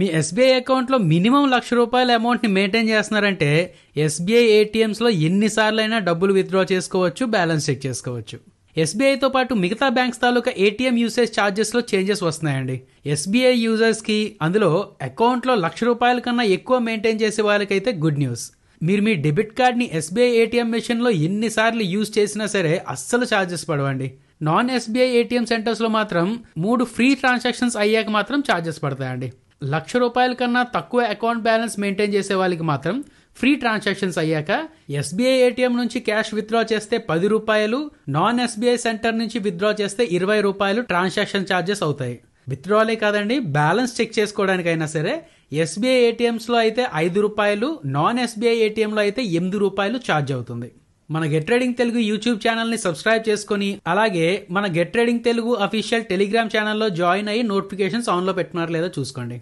మీ SBI అకౌంట్లో minimum లక్ష రూపాయల అమౌంట్ని మెయింటైన్ చేస్తున్నారంటే ఎస్బీఐ ఏటీఎంస్లో అయినా డబ్బులు విత్డ్రా చేసుకోవచ్చు బ్యాలెన్స్ చెక్ చేసుకోవచ్చు ఎస్బీఐతో పాటు మిగతా బ్యాంక్స్ తాలూకా ఏటీఎం యూసేజ్ ఛార్జెస్లో చేంజెస్ వస్తున్నాయండి ఎస్బీఐ యూజర్స్కి అందులో అకౌంట్లో లక్ష రూపాయల కన్నా ఎక్కువ మెయింటైన్ చేసే వాళ్ళకైతే గుడ్ న్యూస్ మీరు మీ డెబిట్ కార్డ్ని ఎస్బీఐ ఏటీఎం మెషిన్లో ఎన్నిసార్లు యూజ్ చేసినా సరే అస్సలు ఛార్జెస్ పడవండి నాన్ ఎస్బీఐ ఏటీఎం సెంటర్స్లో మాత్రం మూడు ఫ్రీ ట్రాన్సాక్షన్స్ అయ్యాక మాత్రం ఛార్జెస్ పడతాయండి లక్ష రూపాయల కన్నా తక్కువ అకౌంట్ బ్యాలెన్స్ మెయింటైన్ చేసే వాళ్ళకి మాత్రం ఫ్రీ ట్రాన్సాక్షన్స్ అయ్యాక ఎస్బీఐ ఏటీఎం నుంచి క్యాష్ విత్డ్రా చేస్తే పది రూపాయలు నాన్ ఎస్బీఐ సెంటర్ నుంచి విత్డ్రా చేస్తే ఇరవై రూపాయలు ట్రాన్సాక్షన్ ఛార్జెస్ అవుతాయి విత్డ్రాలే కాదండి బ్యాలెన్స్ చెక్ చేసుకోవడానికైనా సరే ఎస్బీఐ లో అయితే ఐదు రూపాయలు నాన్ ఎస్బీఐ ఏటీఎంలో అయితే ఎనిమిది రూపాయలు ఛార్జ్ అవుతుంది మన గెట్ ట్రేడింగ్ తెలుగు యూట్యూబ్ ఛానల్ని సబ్స్క్రైబ్ చేసుకుని అలాగే మన get trading Telugu official Telegram ఛానల్లో జాయిన్ అయ్యి నోటిఫికేషన్స్ ఆన్లో పెట్టుకున్నారు లేదో చూసుకోండి